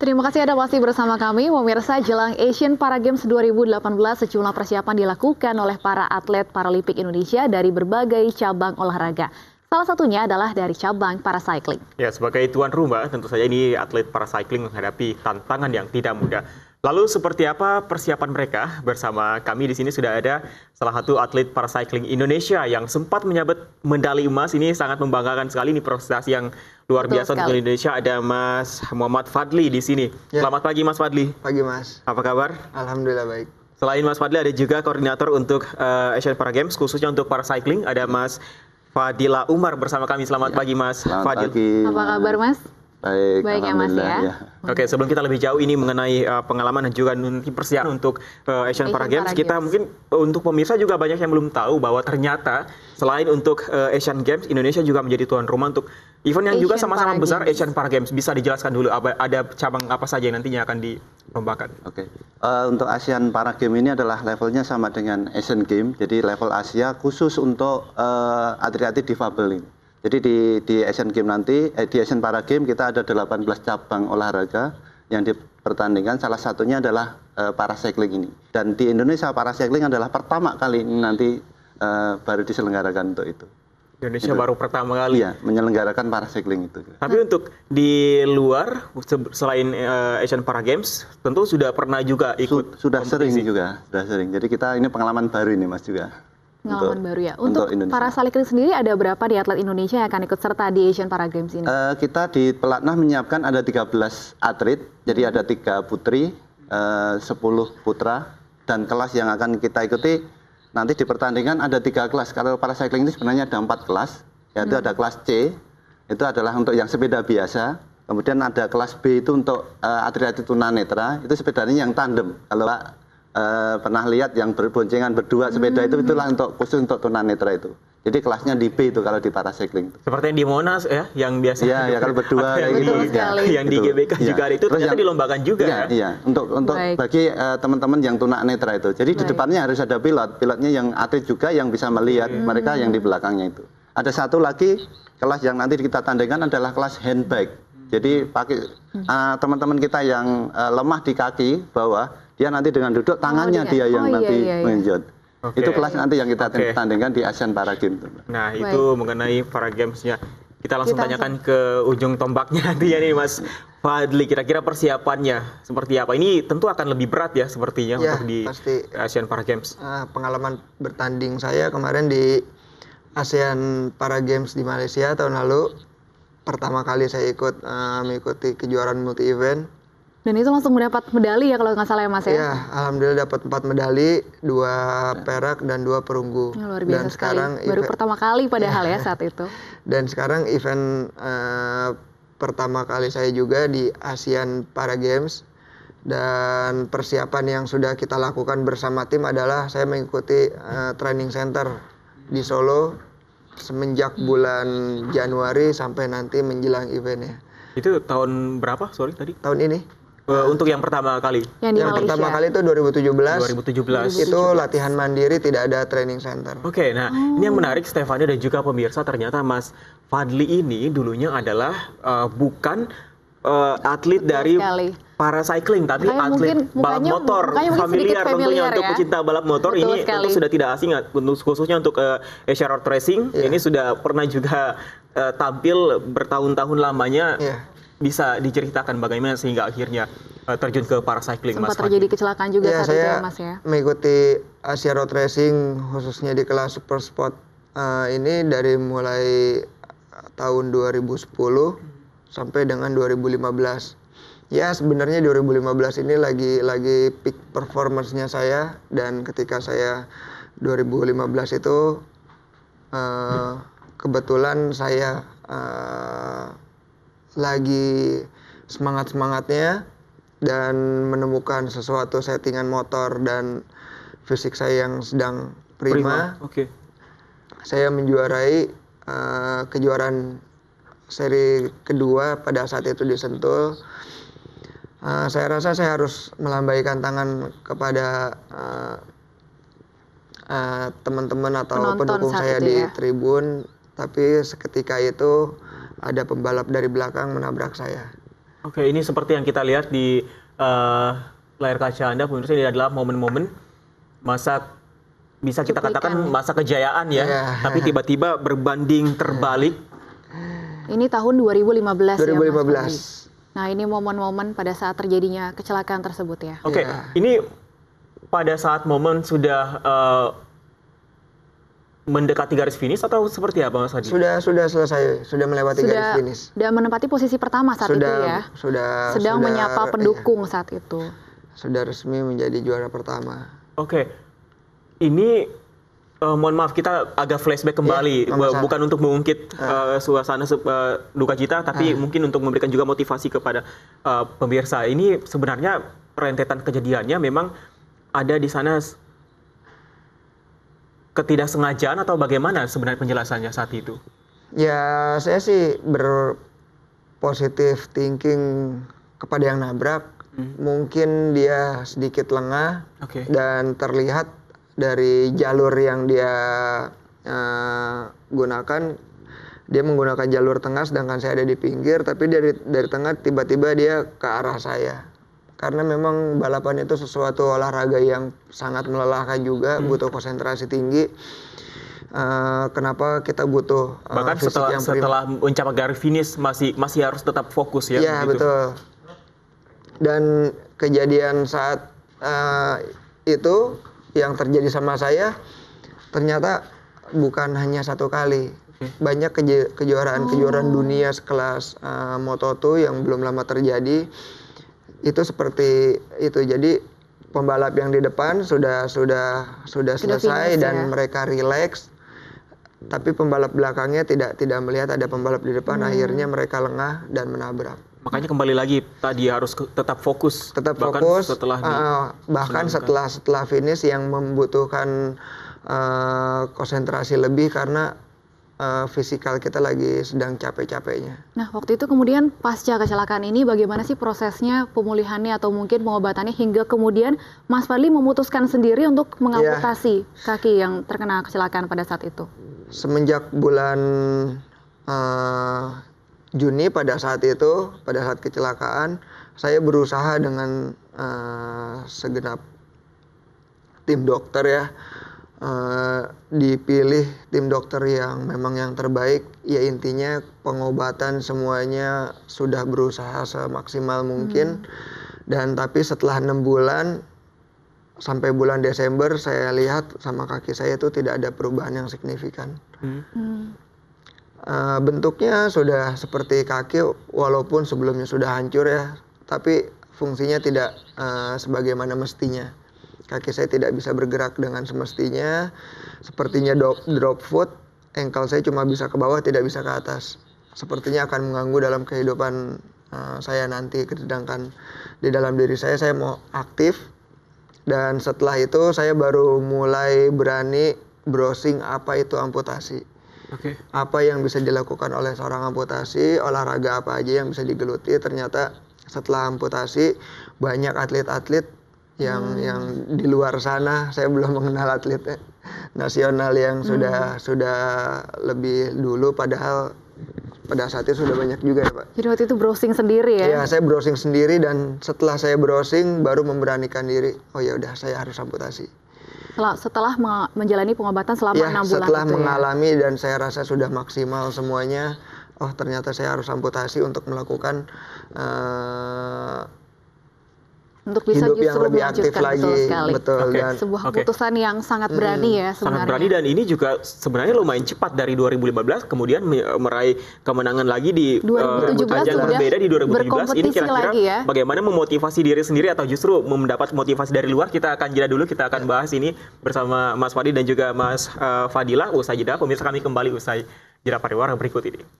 Terima kasih Anda masih bersama kami. Pemirsa jelang Asian Para Games 2018 sejumlah persiapan dilakukan oleh para atlet Paralimpik Indonesia dari berbagai cabang olahraga. Salah satunya adalah dari cabang para cycling. Ya, sebagai tuan rumah tentu saja ini atlet para cycling menghadapi tantangan yang tidak mudah. Lalu seperti apa persiapan mereka? Bersama kami di sini sudah ada salah satu atlet para cycling Indonesia yang sempat menyabet medali emas. Ini sangat membanggakan sekali ini prestasi yang luar Betul biasa sekali. untuk Indonesia. Ada Mas Muhammad Fadli di sini. Ya. Selamat pagi Mas Fadli. Pagi Mas. Apa kabar? Alhamdulillah baik. Selain Mas Fadli ada juga koordinator untuk uh, Asian Para Games khususnya untuk para cycling ada Mas Fadila Umar bersama kami. Selamat ya. pagi Mas Selamat Fadil. Pagi. Apa kabar Mas? Baik, Baik ya. Mas, ya. ya. Oke, sebelum kita lebih jauh ini mengenai uh, pengalaman dan juga nanti persiapan untuk uh, eh, Asian, Asian Para Games, Games. kita mungkin eh, untuk pemirsa juga banyak yang belum tahu bahwa ternyata selain untuk uh, Asian Games, Indonesia juga menjadi tuan rumah untuk event yang Asian juga sama-sama besar Asian Para Games. Bisa dijelaskan dulu apa ada cabang apa saja yang nantinya akan dilombakan? Oke. Okay. Uh, untuk Asian Para Games ini adalah levelnya sama dengan Asian Games, jadi level Asia khusus untuk uh, atlet-atlet difabel ini. Jadi di, di Asian Games nanti, eh, di Asian Para Games kita ada 18 cabang olahraga yang dipertandingkan. Salah satunya adalah eh, para cycling ini. Dan di Indonesia para cycling adalah pertama kali nanti eh, baru diselenggarakan untuk itu. Indonesia itu. baru pertama kali ya menyelenggarakan para cycling itu. Tapi nah. untuk di luar selain uh, Asian Para Games tentu sudah pernah juga ikut. sudah kompetisi. sering juga, sudah sering. Jadi kita ini pengalaman baru ini Mas juga pengalaman untuk, baru ya. Untuk, untuk para cycling sendiri ada berapa di atlet Indonesia yang akan ikut serta di Asian Para Games ini? Uh, kita di pelatnas menyiapkan ada 13 atlet, jadi ada tiga putri, eh, uh, 10 putra, dan kelas yang akan kita ikuti nanti di pertandingan ada tiga kelas. Kalau para cycling ini sebenarnya ada empat kelas, yaitu hmm. ada kelas C, itu adalah untuk yang sepeda biasa. Kemudian ada kelas B itu untuk eh, atlet-atlet uh, atlet -atlet tunanetra, itu sepedanya yang tandem. Kalau Eh, pernah lihat yang berboncengan berdua sepeda hmm. itu itulah hmm. untuk khusus untuk tunanetra itu. Jadi kelasnya di B itu kalau di para cycling. Seperti yang di Monas ya, yang biasa. Iya, ya kalau berdua kayak gitu. Ya, yang di GBK ya. juga itu Terus ternyata dilombakan juga iya, ya. Iya, untuk untuk Baik. bagi teman eh, teman-teman yang tunanetra itu. Jadi Baik. di depannya harus ada pilot, pilotnya yang atlet juga yang bisa melihat hmm. mereka yang di belakangnya itu. Ada satu lagi kelas yang nanti kita tandingkan adalah kelas handbike. Jadi pakai uh, teman-teman kita yang uh, lemah di kaki bawah dia nanti dengan duduk oh, tangannya oh, dia. yang oh, iya, nanti iya, iya, menginjut. Okay. Itu kelas nanti yang kita okay. tandingkan di Asian Para Games. Nah, Baik. itu mengenai Para Games-nya. Kita langsung kita tanyakan langsung. ke ujung tombaknya nanti ya nih Mas Fadli, kira-kira persiapannya seperti apa? Ini tentu akan lebih berat ya sepertinya ya, untuk di pasti. Asian Para Games. Ah, pengalaman bertanding saya kemarin di ASEAN Para Games di Malaysia tahun lalu pertama kali saya ikut uh, mengikuti kejuaraan multi event dan itu langsung mendapat medali ya kalau nggak salah ya Mas ya? Iya, alhamdulillah dapat empat medali, dua iya. perak dan dua perunggu. Luar biasa dan sekarang sekali. Baru pertama kali padahal ya. ya saat itu. Dan sekarang event uh, eh, pertama kali saya juga di ASEAN Para Games dan persiapan yang sudah kita lakukan bersama tim adalah saya mengikuti uh, training center di Solo semenjak bulan Januari sampai nanti menjelang eventnya. Itu tahun berapa? Sorry tadi. Tahun ini. Eh, untuk yang pertama kali. Yang, di yang pertama kali itu 2017. 2017. Itu latihan mandiri tidak ada training center. Oke, okay, nah oh. ini yang oh. menarik Stefania dan juga pemirsa ternyata Mas Fadli ini dulunya adalah uh, bukan uh, atlet Betul dari sekali. para cycling tapi Kaya atlet mungkin, balap mukanya, motor mukanya familiar, familiar tentunya ya? untuk pecinta balap motor Betul ini sekali. tentu sudah tidak asing untuk khususnya untuk uh, Asia Road Racing yeah. ini sudah pernah juga uh, tampil bertahun-tahun lamanya yeah bisa diceritakan bagaimana sehingga akhirnya uh, terjun ke cycling Sempat Mas terjadi Fadil. kecelakaan juga ya, saat saya itu ya, Mas ya. mengikuti Asia Road Racing khususnya di kelas Super Sport uh, ini dari mulai eh, tahun 2010 sampai dengan 2015. Ya sebenarnya 2015 ini lagi lagi peak performancenya saya dan ketika saya 2015 itu uh, kebetulan saya uh, lagi semangat semangatnya dan menemukan sesuatu settingan motor dan fisik saya yang sedang prima, prima. Okay. saya menjuarai uh, kejuaraan seri kedua pada saat itu Sentul. uh, saya rasa saya harus melambaikan tangan kepada uh, uh, teman-teman atau Penonton pendukung saya ya. di tribun tapi seketika itu ada pembalap dari belakang menabrak saya. Oke, ini seperti yang kita lihat di uh, layar kaca Anda, pemirsa ini adalah momen-momen masa bisa kita Cuplikan. katakan masa kejayaan ya, yeah. tapi tiba-tiba berbanding iya. terbalik. Ini tahun 2015, 2015. ya 2015. Nah, ini momen-momen pada saat terjadinya kecelakaan tersebut ya. Oke, okay. Iya. yeah. ini pada saat momen sudah uh, mendekati garis finish atau seperti apa Mas Hadi? Sudah sudah selesai, sudah melewati sudah, garis finish. Sudah menempati posisi pertama saat sudah, itu ya. Sudah sedang sudah, menyapa iya. pendukung iya. saat itu. Sudah resmi menjadi juara pertama. Oke. Okay. Ini uh, mohon maaf kita agak flashback kembali ya, bukan untuk mengungkit uh, suasana uh, duka cita tapi uh. mungkin untuk memberikan juga motivasi kepada uh, pemirsa. Ini sebenarnya rentetan kejadiannya memang ada di sana ketidaksengajaan atau bagaimana sebenarnya penjelasannya saat itu? Ya saya sih berpositif thinking kepada yang nabrak. Hmm. Mungkin dia sedikit lengah okay. dan terlihat dari jalur yang dia uh, gunakan dia menggunakan jalur tengah sedangkan saya ada di pinggir tapi dari dari tengah tiba-tiba dia ke arah saya karena memang balapan itu sesuatu olahraga yang sangat melelahkan juga hmm. butuh konsentrasi tinggi uh, kenapa kita butuh uh, bahkan fisik setelah yang setelah mencapai garis finish masih masih harus tetap fokus ya Iya gitu. betul dan kejadian saat uh, itu yang terjadi sama saya ternyata bukan hanya satu kali banyak kejuaraan-kejuaraan oh. dunia sekelas uh, Moto2 yang belum lama terjadi itu seperti itu jadi pembalap yang di depan sudah sudah sudah, sudah selesai finish, dan ya? mereka rileks tapi pembalap belakangnya tidak tidak melihat ada pembalap di depan hmm. akhirnya mereka lengah dan menabrak makanya kembali lagi tadi harus tetap fokus tetap bahkan fokus setelah uh, bahkan setelah setelah finish yang membutuhkan uh, konsentrasi lebih karena uh, fisikal kita lagi sedang capek-capeknya. Nah, waktu itu kemudian pasca kecelakaan ini bagaimana sih prosesnya pemulihannya atau mungkin pengobatannya hingga kemudian Mas Fadli memutuskan sendiri untuk mengamputasi yeah. kaki yang terkena kecelakaan pada saat itu? Semenjak bulan uh, Juni pada saat itu, pada saat kecelakaan, saya berusaha dengan uh, segenap tim dokter ya Eh, dipilih tim dokter yang memang yang terbaik ya intinya pengobatan semuanya sudah berusaha semaksimal mungkin hmm. dan tapi setelah enam bulan sampai bulan Desember saya lihat sama kaki saya itu tidak ada perubahan yang signifikan Uh, bentuknya sudah seperti kaki walaupun sebelumnya sudah hancur ya tapi fungsinya tidak uh, sebagaimana mestinya Kaki saya tidak bisa bergerak dengan semestinya. Sepertinya drop, drop foot. Engkel saya cuma bisa ke bawah, tidak bisa ke atas. Sepertinya akan mengganggu dalam kehidupan uh, saya nanti. Sedangkan di dalam diri saya, saya mau aktif. Dan setelah itu saya baru mulai berani browsing apa itu amputasi. Okay. Apa yang bisa dilakukan oleh seorang amputasi, olahraga apa aja yang bisa digeluti. Ternyata setelah amputasi banyak atlet-atlet yang hmm. yang di luar sana saya belum mengenal atlet nasional yang hmm. sudah hmm. sudah lebih dulu padahal pada saat itu sudah banyak juga ya Pak. Jadi waktu itu browsing sendiri ya? Iya, saya browsing sendiri dan setelah saya browsing baru memberanikan diri. Oh ya udah, saya harus amputasi. Setelah, setelah menjalani pengobatan selama iya, enam ya, bulan setelah itu ya? mengalami ya? dan saya rasa sudah maksimal semuanya. Oh ternyata saya harus amputasi untuk melakukan eh, untuk bisa hidup justru lebih aktif lagi betul betul okay. dan sebuah okay. keputusan yang sangat hmm, berani hmm. ya sebenarnya sangat berani dan ini juga sebenarnya lumayan cepat dari 2015 kemudian meraih kemenangan lagi di 2017 uh, yang berbeda di 2017 ini kira-kira ya. bagaimana memotivasi diri sendiri atau justru mendapat motivasi dari luar kita akan jeda dulu kita akan bahas ini bersama Mas Fadi dan juga Mas uh, Fadila usai jeda pemirsa kami kembali usai jeda pariwara berikut ini